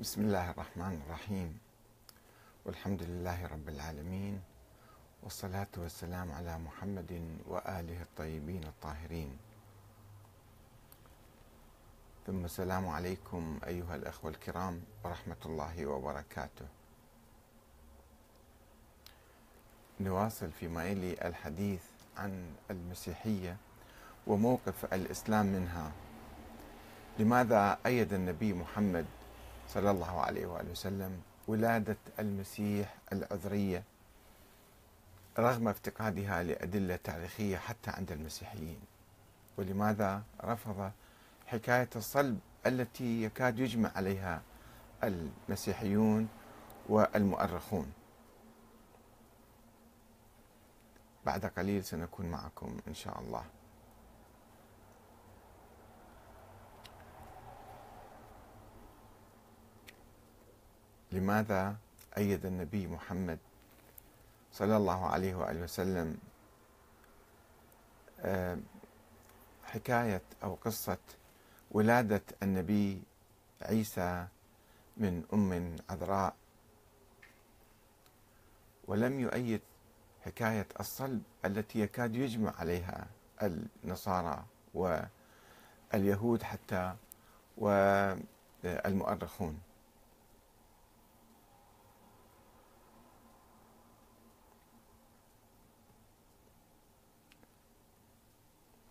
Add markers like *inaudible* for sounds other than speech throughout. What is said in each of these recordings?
بسم الله الرحمن الرحيم والحمد لله رب العالمين والصلاة والسلام على محمد وآله الطيبين الطاهرين ثم السلام عليكم أيها الأخوة الكرام ورحمة الله وبركاته نواصل فيما يلي الحديث عن المسيحية وموقف الإسلام منها لماذا أيد النبي محمد صلى الله عليه وآله وسلم ولادة المسيح العذرية رغم افتقادها لأدلة تاريخية حتى عند المسيحيين ولماذا رفض حكاية الصلب التي يكاد يجمع عليها المسيحيون والمؤرخون بعد قليل سنكون معكم إن شاء الله لماذا أيد النبي محمد صلى الله عليه وآله وسلم آه، حكاية أو قصة ولادة النبي عيسى من أم عذراء ولم يؤيد حكاية الصلب التي يكاد يجمع عليها النصارى واليهود حتى والمؤرخون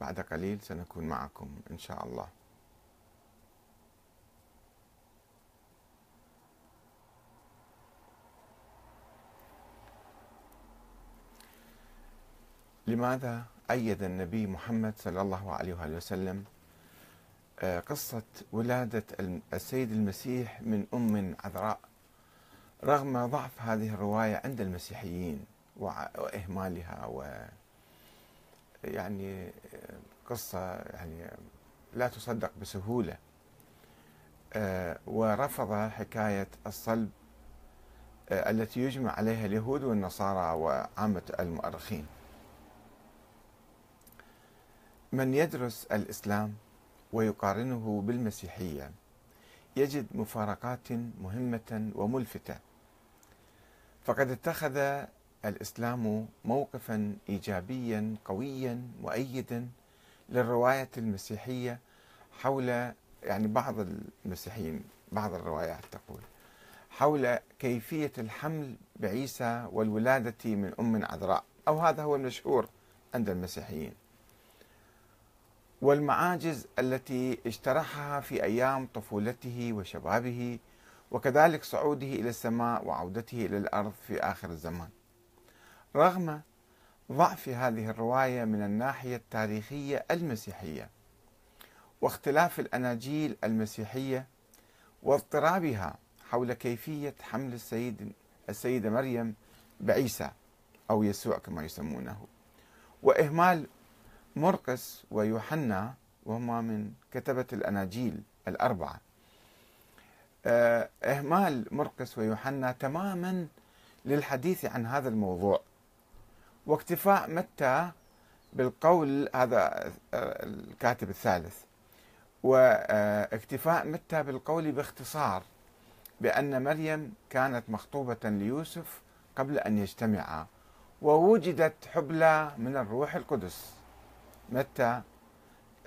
بعد قليل سنكون معكم إن شاء الله لماذا أيد النبي محمد صلى الله عليه وآله وسلم آه، قصة ولادة السيد المسيح من أم عذراء رغم ضعف هذه الرواية عند المسيحيين وإهمالها و يعني قصة يعني لا تصدق بسهولة آه، ورفض حكاية الصلب آه، التي يجمع عليها اليهود والنصارى وعامة المؤرخين من يدرس الإسلام ويقارنه بالمسيحية يجد مفارقات مهمة وملفتة فقد اتخذ الاسلام موقفا ايجابيا قويا مؤيدا للروايه المسيحيه حول يعني بعض المسيحيين بعض الروايات تقول حول كيفيه الحمل بعيسى والولاده من ام عذراء او هذا هو المشهور عند المسيحيين والمعاجز التي اجترحها في ايام طفولته وشبابه وكذلك صعوده الى السماء وعودته الى الارض في اخر الزمان رغم ضعف هذه الرواية من الناحية التاريخية المسيحية واختلاف الأناجيل المسيحية واضطرابها حول كيفية حمل السيد السيدة مريم بعيسى أو يسوع كما يسمونه وإهمال مرقس ويوحنا وهما من كتبة الأناجيل الأربعة آه، إهمال مرقس ويوحنا تماما للحديث عن هذا الموضوع واكتفاء متى بالقول هذا الكاتب الثالث واكتفاء متى بالقول باختصار بأن مريم كانت مخطوبة ليوسف قبل أن يجتمعا ووجدت حبلى من الروح القدس متى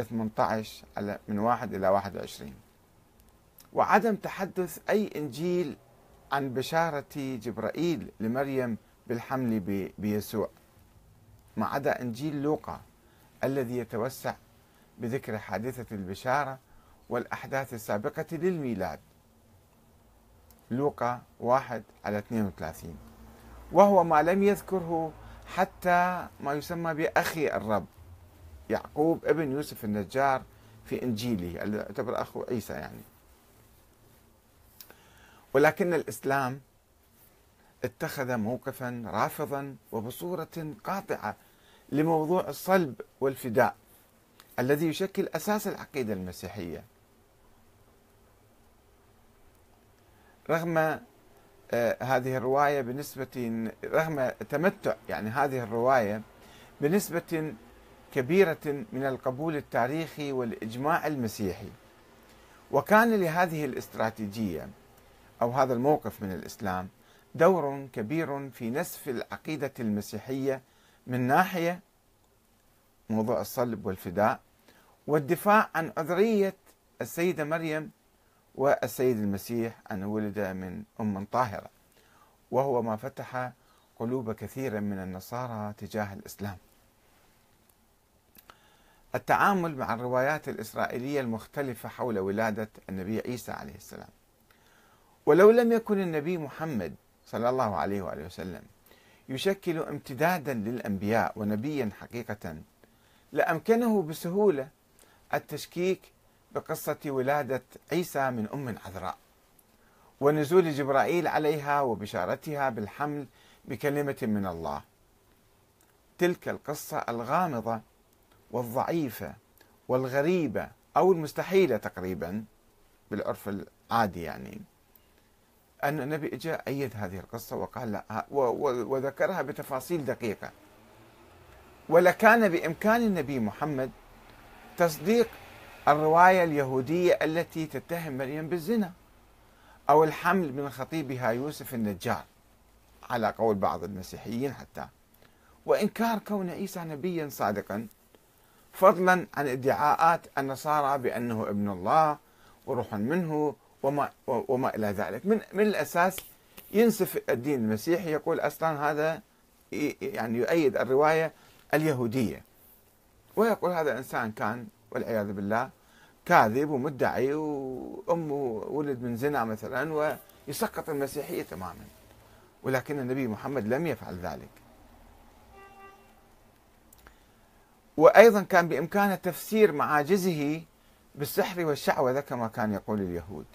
18 من 1 إلى 21 وعدم تحدث أي إنجيل عن بشارة جبرائيل لمريم بالحمل بيسوع ما عدا إنجيل لوقا الذي يتوسع بذكر حادثة البشارة والأحداث السابقة للميلاد لوقا 1 على 32 وهو ما لم يذكره حتى ما يسمى بأخي الرب يعقوب ابن يوسف النجار في إنجيله الذي يعتبر أخو عيسى يعني ولكن الإسلام اتخذ موقفا رافضا وبصوره قاطعه لموضوع الصلب والفداء الذي يشكل اساس العقيده المسيحيه رغم آه، هذه الروايه بنسبة رغم تمتع يعني هذه الروايه بنسبه كبيره من القبول التاريخي والاجماع المسيحي وكان لهذه الاستراتيجيه او هذا الموقف من الاسلام دور كبير في نسف العقيدة المسيحية من ناحية موضوع الصلب والفداء والدفاع عن عذرية السيدة مريم والسيد المسيح أن ولد من أم طاهرة وهو ما فتح قلوب كثير من النصارى تجاه الإسلام التعامل مع الروايات الإسرائيلية المختلفة حول ولادة النبي عيسى عليه السلام ولو لم يكن النبي محمد صلى الله عليه وآله وسلم يشكل امتدادا للأنبياء ونبيا حقيقة لأمكنه بسهولة التشكيك بقصة ولادة عيسى من أم عذراء ونزول جبرائيل عليها وبشارتها بالحمل بكلمة من الله تلك القصة الغامضة والضعيفة والغريبة أو المستحيلة تقريبا بالعرف العادي يعني أن النبي جاء أيد هذه القصة وقال لا وذكرها بتفاصيل دقيقة ولكان بإمكان النبي محمد تصديق الرواية اليهودية التي تتهم مريم بالزنا أو الحمل من خطيبها يوسف النجار على قول بعض المسيحيين حتى وإنكار كون عيسى نبيا صادقا فضلا عن ادعاءات النصارى بأنه ابن الله وروح منه وما وما الى ذلك من من الاساس ينسف الدين المسيحي يقول اصلا هذا يعني يؤيد الروايه اليهوديه ويقول هذا انسان كان والعياذ بالله كاذب ومدعي وامه ولد من زنا مثلا ويسقط المسيحيه تماما ولكن النبي محمد لم يفعل ذلك وايضا كان بامكانه تفسير معاجزه بالسحر والشعوذه كما كان يقول اليهود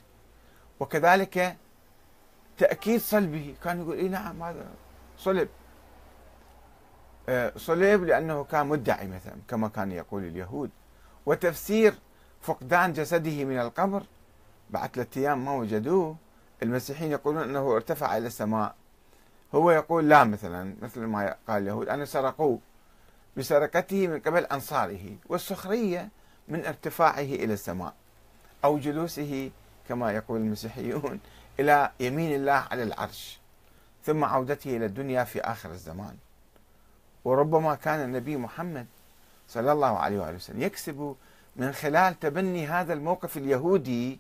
وكذلك تأكيد صلبه كان يقول إيه نعم هذا صلب آه، صلب لأنه كان مدعي مثلا كما كان يقول اليهود وتفسير فقدان جسده من القبر بعد ثلاثة أيام ما وجدوه المسيحيين يقولون أنه ارتفع إلى السماء هو يقول لا مثلا مثل ما قال اليهود أنا سرقوه بسرقته من قبل أنصاره والسخرية من ارتفاعه إلى السماء أو جلوسه كما يقول المسيحيون *laughs* إلى يمين الله على العرش ثم عودته إلى الدنيا في آخر الزمان وربما كان النبي محمد صلى الله عليه وآله وسلم يكسب من خلال تبني هذا الموقف اليهودي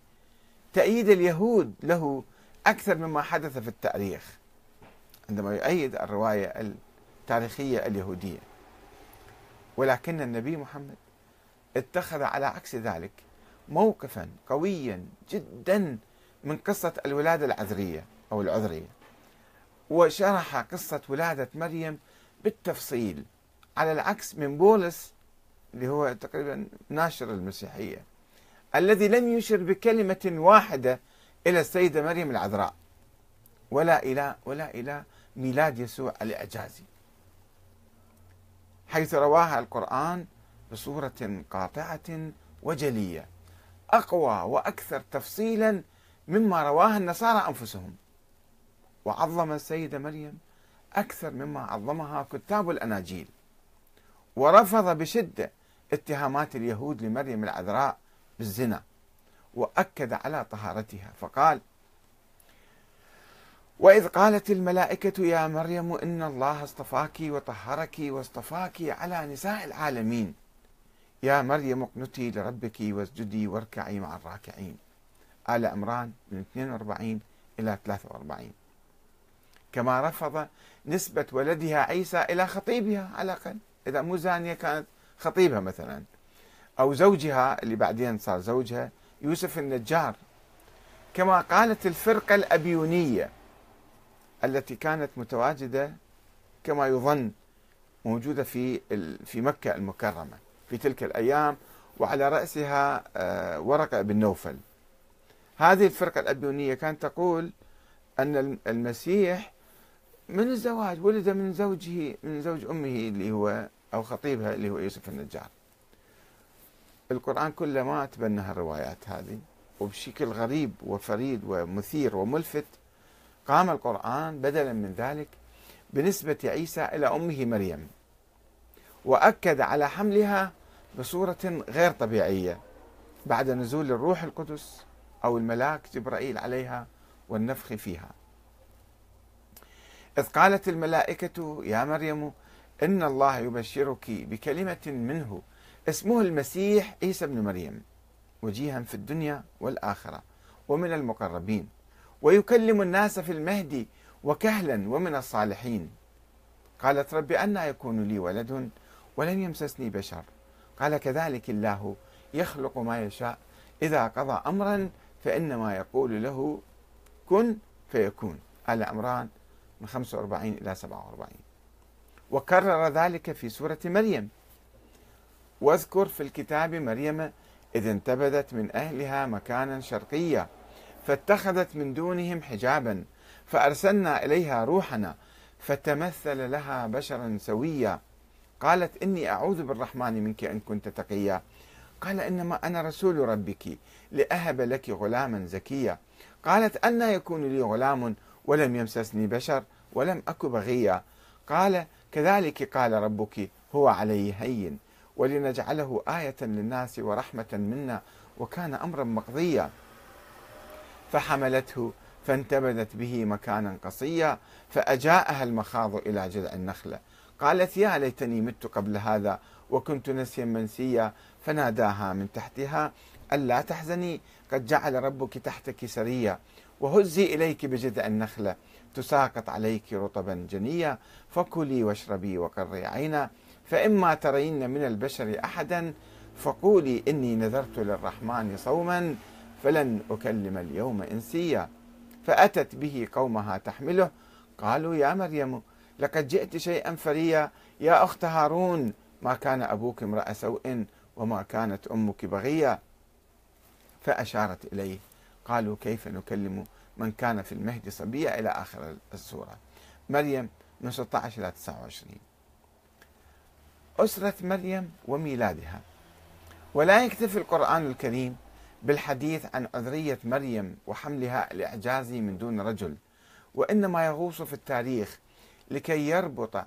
تأييد اليهود له أكثر مما حدث في التاريخ عندما يؤيد الرواية التاريخية اليهودية ولكن النبي محمد اتخذ على عكس ذلك موقفا قويا جدا من قصة الولادة العذرية أو العذرية وشرح قصة ولادة مريم بالتفصيل على العكس من بولس اللي هو تقريبا ناشر المسيحية الذي لم يشر بكلمة واحدة إلى السيدة مريم العذراء ولا إلى ولا إلى ميلاد يسوع الإعجازي حيث رواها القرآن بصورة قاطعة وجلية أقوى وأكثر تفصيلا مما رواه النصارى أنفسهم وعظم السيدة مريم أكثر مما عظمها كتاب الأناجيل ورفض بشدة اتهامات اليهود لمريم العذراء بالزنا وأكد على طهارتها فقال وإذ قالت الملائكة يا مريم إن الله اصطفاك وطهرك واصطفاك على نساء العالمين يا مريم اقنتي لربك واسجدي واركعي مع الراكعين آل عمران من 42 إلى 43 كما رفض نسبة ولدها عيسى إلى خطيبها على الأقل إذا مو زانية كانت خطيبها مثلا أو زوجها اللي بعدين صار زوجها يوسف النجار كما قالت الفرقة الأبيونية التي كانت متواجدة كما يظن موجودة في في مكة المكرمة في تلك الأيام وعلى رأسها آه، ورقة بن نوفل هذه الفرقة الأبيونية كانت تقول أن المسيح من الزواج ولد من زوجه من زوج أمه اللي هو أو خطيبها اللي هو يوسف النجار القرآن كله ما تبنى الروايات هذه وبشكل غريب وفريد ومثير وملفت قام القرآن بدلا من ذلك بنسبة عيسى إلى أمه مريم واكد على حملها بصوره غير طبيعيه بعد نزول الروح القدس او الملاك جبرائيل عليها والنفخ فيها. اذ قالت الملائكه يا مريم ان الله يبشرك بكلمه منه اسمه المسيح عيسى ابن مريم وجيها في الدنيا والاخره ومن المقربين ويكلم الناس في المهد وكهلا ومن الصالحين قالت رب أنى يكون لي ولد ولم يمسسني بشر قال كذلك الله يخلق ما يشاء إذا قضى أمرا فإنما يقول له كن فيكون آل عمران من 45 إلى 47 وكرر ذلك في سورة مريم واذكر في الكتاب مريم إذ انتبذت من أهلها مكانا شرقيا فاتخذت من دونهم حجابا فأرسلنا إليها روحنا فتمثل لها بشرا سويا قالت إني أعوذ بالرحمن منك إن كنت تقيا قال إنما أنا رسول ربك لأهب لك غلاما زكيا قالت أنا يكون لي غلام ولم يمسسني بشر ولم أك بغيا قال كذلك قال ربك هو علي هين ولنجعله آية للناس ورحمة منا وكان أمرا مقضيا فحملته فانتبذت به مكانا قصيا فأجاءها المخاض إلى جذع النخلة قالت يا ليتني مت قبل هذا وكنت نسيا منسيا فناداها من تحتها ألا تحزني قد جعل ربك تحتك سريا وهزي إليك بجذع النخلة تساقط عليك رطبا جنيا فكلي واشربي وقري عينا فإما ترين من البشر أحدا فقولي إني نذرت للرحمن صوما فلن أكلم اليوم إنسيا فأتت به قومها تحمله قالوا يا مريم لقد جئت شيئا فريا يا أخت هارون ما كان أبوك امرأ سوء وما كانت أمك بغية فأشارت إليه قالوا كيف نكلم من كان في المهد صبيا إلى آخر السورة مريم من 16 إلى 29 أسرة مريم وميلادها ولا يكتفي القرآن الكريم بالحديث عن عذرية مريم وحملها الإعجازي من دون رجل وإنما يغوص في التاريخ لكي يربط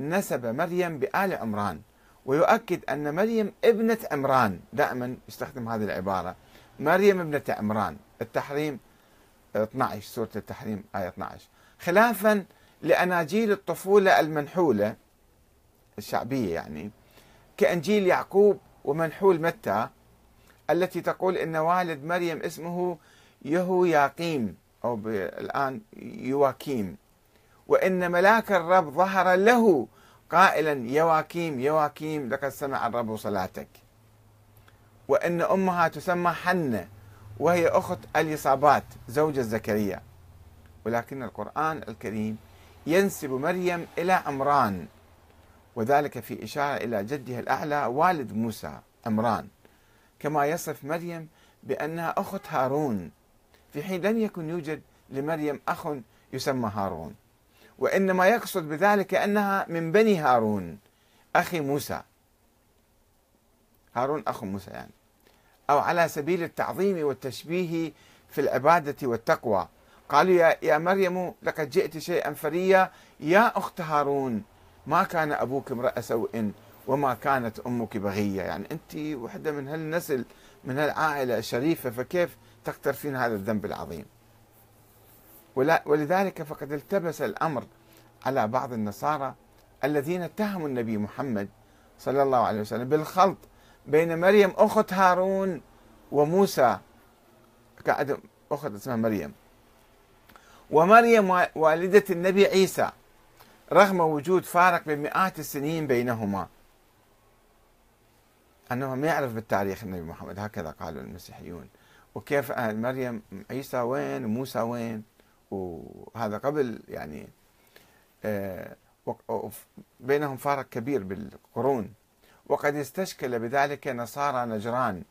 نسب مريم بآل عمران ويؤكد أن مريم ابنة عمران دائما يستخدم هذه العبارة مريم ابنة عمران التحريم 12 سورة التحريم آية 12 خلافا لأناجيل الطفولة المنحولة الشعبية يعني كأنجيل يعقوب ومنحول متى التي تقول أن والد مريم اسمه يهوياقيم أو الآن يواكيم وإن ملاك الرب ظهر له قائلا يواكيم يواكيم لقد سمع الرب صلاتك وإن أمها تسمى حنة وهي أخت اليصابات زوجة زكريا ولكن القرآن الكريم ينسب مريم إلى عمران وذلك في إشارة إلى جدها الأعلى والد موسى عمران كما يصف مريم بأنها أخت هارون في حين لم يكن يوجد لمريم أخ يسمى هارون وإنما يقصد بذلك أنها من بني هارون أخي موسى هارون أخو موسى يعني أو على سبيل التعظيم والتشبيه في العبادة والتقوى قالوا يا مريم لقد جئت شيئا فريا يا أخت هارون ما كان أبوك امرأ سوء وما كانت أمك بغية يعني أنت وحدة من هالنسل من هالعائلة الشريفة فكيف تقترفين هذا الذنب العظيم ولذلك فقد التبس الامر على بعض النصارى الذين اتهموا النبي محمد صلى الله عليه وسلم بالخلط بين مريم اخت هارون وموسى كانت اخت اسمها مريم ومريم والده النبي عيسى رغم وجود فارق بمئات السنين بينهما انه ما يعرف بالتاريخ النبي محمد هكذا قالوا المسيحيون وكيف آه، مريم عيسى وين وموسى وين وهذا قبل يعني آه، بينهم فارق كبير بالقرون وقد استشكل بذلك نصارى نجران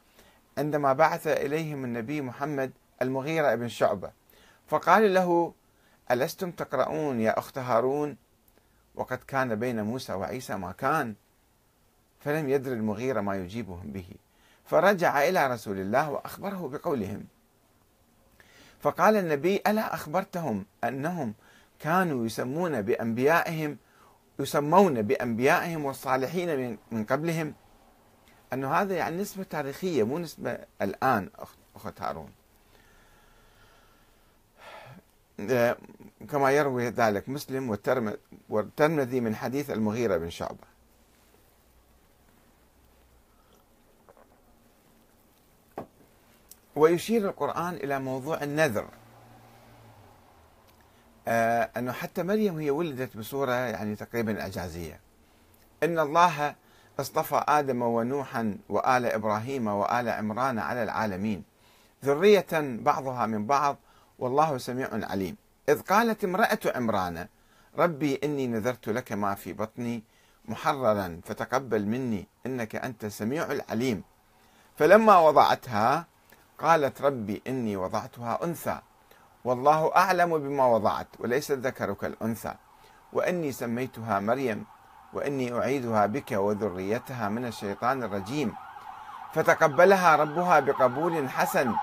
عندما بعث إليهم النبي محمد المغيرة بن شعبة فقال له ألستم تقرؤون يا أخت هارون وقد كان بين موسى وعيسى ما كان فلم يدر المغيرة ما يجيبهم به فرجع إلى رسول الله وأخبره بقولهم فقال النبي ألا أخبرتهم أنهم كانوا يسمون بأنبيائهم يسمون بأنبيائهم والصالحين من قبلهم أنه هذا يعني نسبة تاريخية مو نسبة الآن أخت هارون آه، كما يروي ذلك مسلم والترمذي من حديث المغيرة بن شعبة ويشير القرآن إلى موضوع النذر آه أنه حتى مريم هي ولدت بصورة يعني تقريبا إعجازية إن الله اصطفى آدم ونوحا وآل إبراهيم وآل عمران على العالمين ذرية بعضها من بعض والله سميع عليم إذ قالت امرأة عمران ربي إني نذرت لك ما في بطني محررا فتقبل مني إنك أنت السميع العليم فلما وضعتها قالت ربي إني وضعتها أنثى والله أعلم بما وضعت وليس الذكر كالأنثى وإني سميتها مريم وإني أعيذها بك وذريتها من الشيطان الرجيم فتقبلها ربها بقبول حسن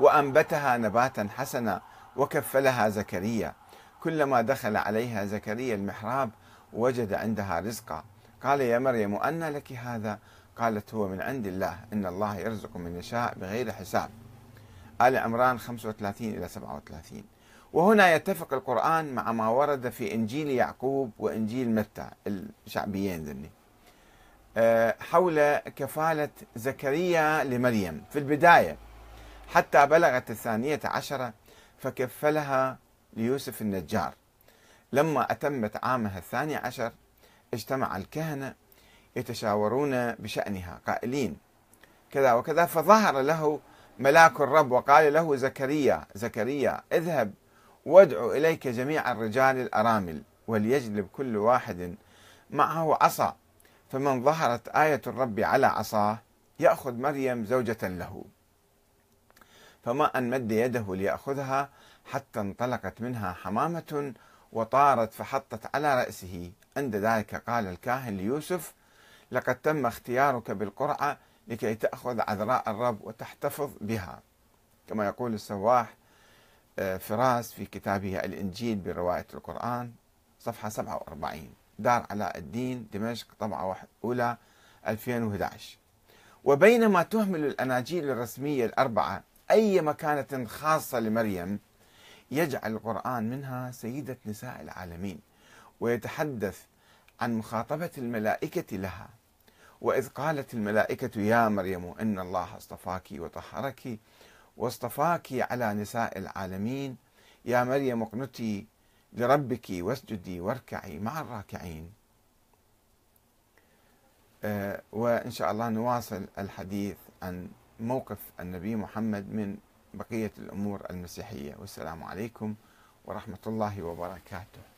وأنبتها نباتا حسنا وكفلها زكريا كلما دخل عليها زكريا المحراب وجد عندها رزقا قال يا مريم أن لك هذا قالت هو من عند الله إن الله يرزق من يشاء بغير حساب آل عمران 35 إلى 37 وهنا يتفق القرآن مع ما ورد في إنجيل يعقوب وإنجيل متى الشعبيين ذني آه، حول كفالة زكريا لمريم في البداية حتى بلغت الثانية عشرة فكفلها ليوسف النجار لما أتمت عامها الثاني عشر اجتمع الكهنة يتشاورون بشأنها قائلين كذا وكذا فظهر له ملاك الرب وقال له زكريا زكريا اذهب وادع إليك جميع الرجال الأرامل وليجلب كل واحد معه عصا فمن ظهرت آية الرب على عصاه يأخذ مريم زوجة له فما أن مد يده ليأخذها حتى انطلقت منها حمامة وطارت فحطت على رأسه عند ذلك قال الكاهن ليوسف لقد تم اختيارك بالقرعة لكي تأخذ عذراء الرب وتحتفظ بها كما يقول السواح آه، فراس في كتابه الإنجيل برواية القرآن صفحة 47 دار علاء الدين دمشق طبعة أولى 2011 وبينما تهمل الأناجيل الرسمية الأربعة أي مكانة خاصة لمريم يجعل القرآن منها سيدة نساء العالمين ويتحدث عن مخاطبة الملائكة لها وإذ قالت الملائكة يا مريم إن الله اصطفاك وطهرك واصطفاك على نساء العالمين يا مريم اقنتي لربك واسجدي واركعي مع الراكعين آه، وإن شاء الله نواصل الحديث عن موقف النبي محمد من بقية الأمور المسيحية والسلام عليكم ورحمة الله وبركاته